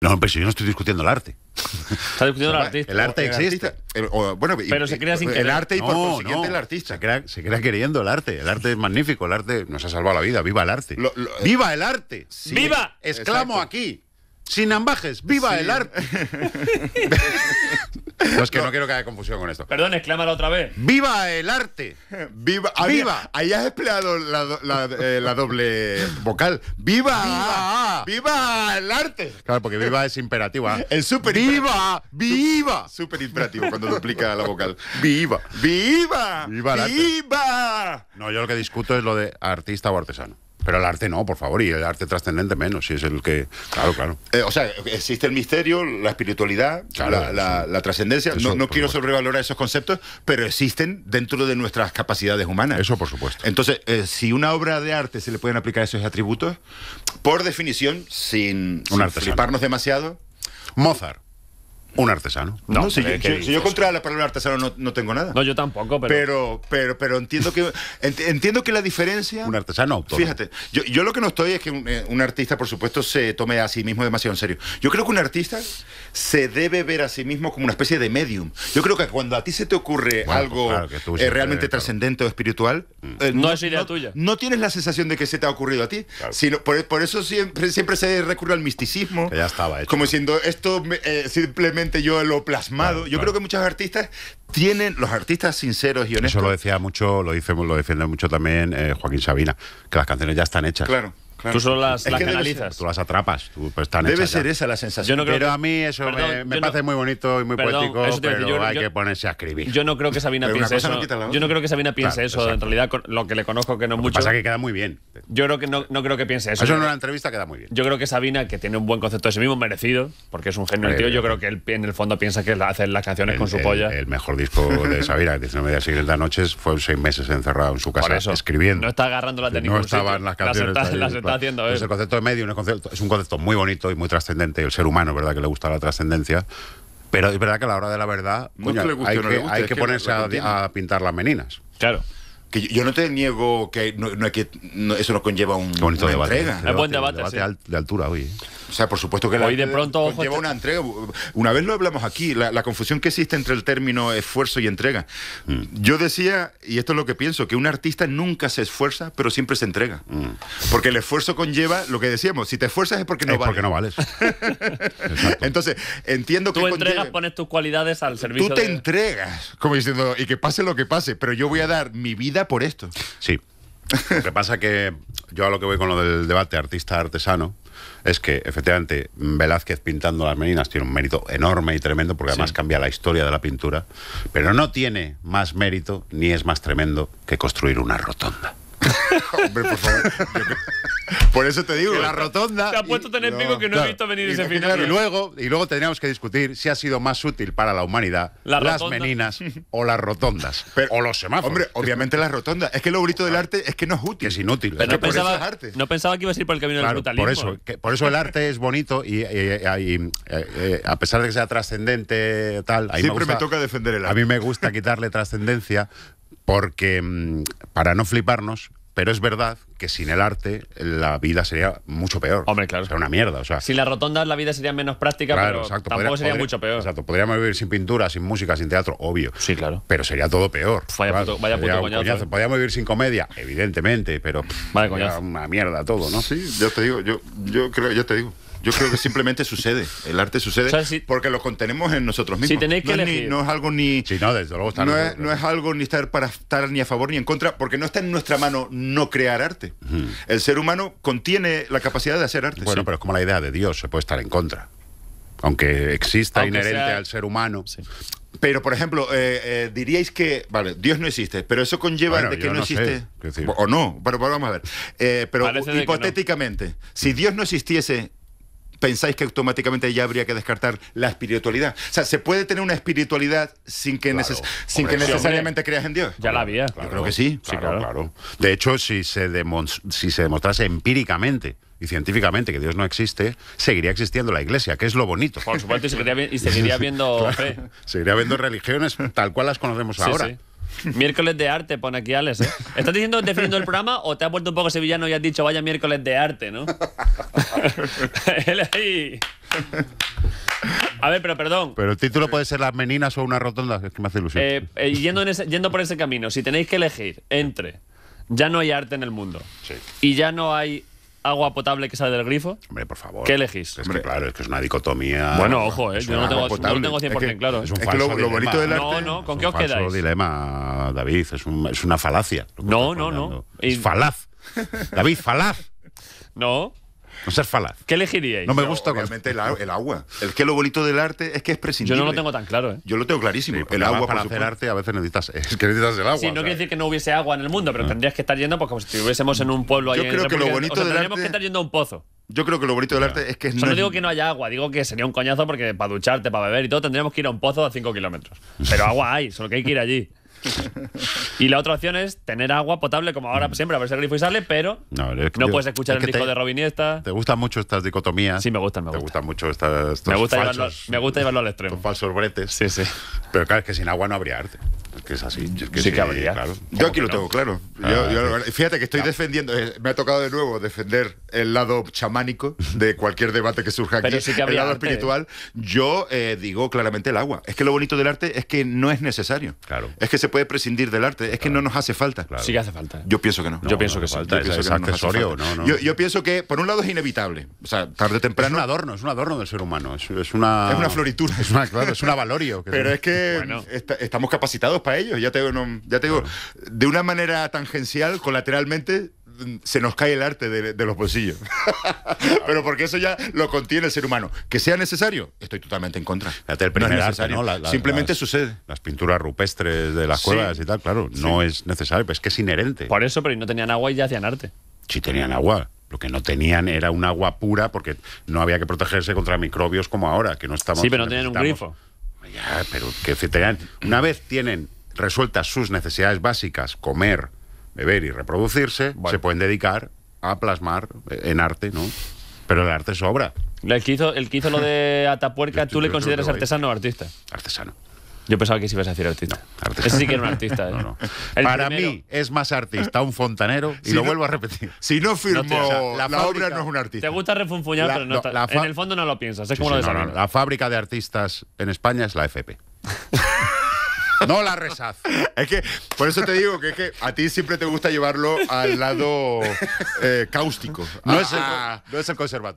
No, pero si yo no estoy discutiendo el arte. Está discutiendo el artista. El arte existe. Eh, bueno, pero se crea sin querer. El arte y por consiguiente no. el artista. Se crea, queriendo el arte. El arte es magnífico. El arte nos ha salvado la vida. ¡Viva el arte! ¡Viva el arte! ¡Viva! Exclamo aquí. Sin ambajes. ¡Viva el arte! es que no. quiero que haya confusión con esto. Perdón, exclámalo otra vez. ¡Viva el arte! ¡Viva! ¡Viva! Ahí has empleado la, eh, doble vocal. ¡Viva! ¡Viva! el arte! Claro, porque viva es imperativo. ¿ah? El super ¡Viva! ¡Viva! Súper imperativo cuando duplica la vocal. ¡Viva! ¡Viva! ¡Viva! No, yo lo que discuto es lo de artista o artesano. Pero el arte no, por favor, y el arte trascendente menos, si es el que. Claro, claro. Eh, o sea, existe el misterio, la espiritualidad, la, trascendencia. no, quiero sobrevalorar esos conceptos, pero existen dentro de nuestras capacidades humanas. Eso, por supuesto. Entonces, eh, si una obra de arte se le pueden aplicar esos atributos, por definición, sin, sin fliparnos demasiado. Mozart un artesano. No, Si, yo, contra la palabra artesano no, no, tengo nada. No, yo tampoco, pero. Pero, pero, entiendo que entiendo que la diferencia. Un artesano Fíjate, yo, yo, lo que no estoy es que eh, un, artista, por supuesto, se tome a sí mismo demasiado en serio. Yo creo que un artista se debe ver a sí mismo como una especie de medium. Yo creo que cuando a ti se te ocurre pues algo eh, realmente trascendente o espiritual, mm. eh, no, es idea tuya. No tienes la sensación de que se te ha ocurrido a ti. Sino, por, eso siempre, siempre se recurre al misticismo. ya estaba hecho. Como diciendo esto simplemente yo lo plasmado. yo creo que muchos artistas tienen, los artistas sinceros y honestos. Eso lo decía mucho, lo, dice, lo defiende mucho también eh, Joaquín Sabina, que las canciones ya están hechas. Claro. Tú solo las, canalizas. tú las atrapas, Debe ser esa la sensación. pero a mí eso me, parece muy bonito y muy poético, pero hay que ponerse a escribir. Yo no creo que Sabina piense eso. yo no creo que Sabina piense eso. En realidad, lo que le conozco que no lo mucho. Que pasa que queda muy bien. Yo creo que no, creo que piense eso. Eso en una entrevista queda muy bien. Yo creo que Sabina, que tiene un buen concepto de sí mismo, merecido, porque es un genio el tío, eh, yo creo que él en el fondo piensa que hace las canciones con su polla. El mejor disco de Sabina, 19 de noches, fue seis meses encerrado en su casa escribiendo. No está agarrando la las canciones es el concepto de medio es, concepto, es un concepto muy bonito y muy trascendente. El ser humano, ¿verdad? Que le gusta la trascendencia. Pero es verdad que a la hora de la verdad, hay, que, ponerse a pintar las meninas. Claro. Que yo, no te niego que no, que eso nos conlleva un, una debate, entrega. Es buen debate, de altura hoy. O sea, por supuesto que hoy la, de pronto conlleva una entrega. Una vez lo hablamos aquí, la, confusión que existe entre el término esfuerzo y entrega. Mm. Yo decía, y esto es lo que pienso, que un artista nunca se esfuerza, pero siempre se entrega. Mm. Porque el esfuerzo conlleva lo que decíamos, si te esfuerzas es porque no es Porque no vales. Entonces, entiendo tú que... Tú entregas, pones tus cualidades al servicio Tú te entregas, como diciendo, y que pase lo que pase, pero yo voy a dar mi vida por esto. Sí. Lo que pasa que yo a lo que voy con lo del debate artista-artesano es que efectivamente Velázquez pintando las meninas tiene un mérito enorme y tremendo porque además cambia la historia de la pintura, pero no tiene más mérito ni es más tremendo que construir una rotonda. Hombre, por favor. Por eso te digo, la rotonda. Se ha puesto tan que no he visto venir ese final. y, luego, y luego tendríamos que discutir si ha sido más útil para la humanidad las meninas o las rotondas. o los semáforos. Hombre, obviamente las rotondas. Es que lo bonito del arte es que no es útil. Es inútil. no pensaba, que ibas a ir por el camino del brutalismo. Por eso, por eso el arte es bonito y, eh, eh, a pesar de que sea trascendente, tal. Siempre me, me toca defender el arte. A mí me gusta quitarle trascendencia porque mm, para no fliparnos pero es verdad que sin el arte la vida sería mucho peor. Hombre, claro. sería una mierda. O sea, sin la rotondas la vida sería menos práctica, pero tampoco sería mucho peor. Exacto. Podríamos vivir sin pintura, sin música, sin teatro, obvio. Sí, claro. Pero sería todo peor. Vaya puto, vaya ¿eh? Podríamos vivir sin comedia, evidentemente, pero una mierda todo, ¿no? Sí, ya te digo, yo, yo creo, ya te digo. Yo creo que simplemente sucede. El arte sucede porque lo contenemos en nosotros mismos. Si no, es no, es algo ni. Sí, no, desde luego está es, no, es, algo ni estar para estar ni a favor ni en contra, porque no está en nuestra mano no crear arte. El ser humano contiene la capacidad de hacer arte. Bueno, pero es como la idea de Dios, se puede estar en contra. Aunque exista inherente al ser humano. Pero, por ejemplo, eh, eh, diríais que, vale, Dios no existe, pero eso conlleva que no, existe. o no, pero, vamos a ver. Eh, pero hipotéticamente, si Dios no existiese pensáis que automáticamente ya habría que descartar la espiritualidad. O sea, se puede tener una espiritualidad sin que, necesariamente creas en Dios. Ya la había. Yo creo que sí. claro, claro, De hecho, si se, si se demostrase empíricamente y científicamente que Dios no existe, seguiría existiendo la iglesia, que es lo bonito. Por supuesto, y seguiría, viendo Seguiría viendo religiones tal cual las conocemos ahora. Miércoles de arte, pone aquí Alex. ¿eh? ¿Estás diciendo definiendo el programa o te has vuelto un poco sevillano y has dicho vaya miércoles de arte, no? Él ahí. A ver, pero perdón. Pero el título puede ser Las meninas o una rotonda, es que me hace ilusión. Eh, eh, yendo, yendo por ese camino, si tenéis que elegir entre ya no hay arte en el mundo sí. y ya no hay agua potable que sale del grifo? Hombre, por favor. ¿Qué elegís? Es que, claro, es que es una dicotomía. Bueno, ojo, ¿eh? yo no tengo, no tengo 100% es que, claro. Es, eh. un falso lo, bonito del arte. No, no, ¿con qué os quedáis? Es un dilema, David, es, es una falacia. No, no, no. Es falaz. David, falaz. No. No ser falaz. ¿Qué elegiríais? No me gusta. Obviamente el, agua. Es que lo bonito del arte es que es prescindible. Yo no lo tengo tan claro, ¿eh? Yo lo tengo clarísimo. el agua para hacer arte a veces necesitas, que necesitas el agua. Sí, no quiere decir que no hubiese agua en el mundo, pero ah. tendrías que estar yendo pues, como si estuviésemos en un pueblo ahí Yo creo que lo bonito tendríamos que estar yendo a un pozo. Yo creo que lo bonito del arte es que no, no digo que no haya agua, digo que sería un coñazo porque para ducharte, para beber y todo, tendríamos que ir a un pozo a 5 kilómetros. Pero agua hay, solo que hay que ir allí y la otra opción es tener agua potable, como ahora mm. siempre, a ver si el grifo y sale, pero no, puedes escuchar el disco de Robin ¿Te gustan mucho estas dicotomías? Sí, me gustan, me gustan. mucho estas, me gusta llevarlo, al extremo. Estos falsos bretes. Sí, sí. Pero claro, es que sin agua no habría arte que es así. Yo aquí lo tengo claro. Ah, eh, fíjate que estoy defendiendo, eh, me ha tocado de nuevo defender el lado chamánico de cualquier debate que surja aquí, el lado ¿eh? espiritual. Yo digo claramente el agua. Es que lo bonito del arte es que no es necesario. Claro. Es que se puede prescindir del arte, es que no nos hace falta. Sí que hace falta. Yo pienso que no. yo pienso que Falta, yo es, accesorio. No, yo, pienso que, por un lado, es inevitable. O sea, tarde o temprano. Es un adorno, es un adorno del ser humano. Es, una. floritura. Es una, claro, es un avalorio. Pero es que estamos capacitados ellos. Ya te ya de una manera tangencial, colateralmente, se nos cae el arte de, los bolsillos. Pero porque eso ya lo contiene el ser humano. Que sea necesario, estoy totalmente en contra. Simplemente sucede. Las pinturas rupestres de las cuevas y tal, claro, no es necesario, pero es que es inherente. Por eso, pero no tenían agua y ya hacían arte. Sí tenían agua. Lo que no tenían era un agua pura porque no había que protegerse contra microbios como ahora, que no estamos... Sí, pero no tenían un grifo. pero Una vez tienen resueltas sus necesidades básicas, comer, beber y reproducirse, se pueden dedicar a plasmar en arte, ¿no? Pero el arte es su obra. el que hizo lo de Atapuerca, ¿tú le consideras artesano o artista? Artesano. Yo pensaba que sí ibas a decir artista. sí que era un artista. ¿eh? Para mí es más artista un fontanero, y lo vuelvo a repetir. Si no firmó la, obra, no es un artista. Te gusta refunfuñar, pero en el fondo no lo piensas. la fábrica de artistas en España es la FP. No la resaz. Es que, por eso te digo que, es que a ti siempre te gusta llevarlo al lado eh, cáustico. Ah, ah. no es el conservatorio.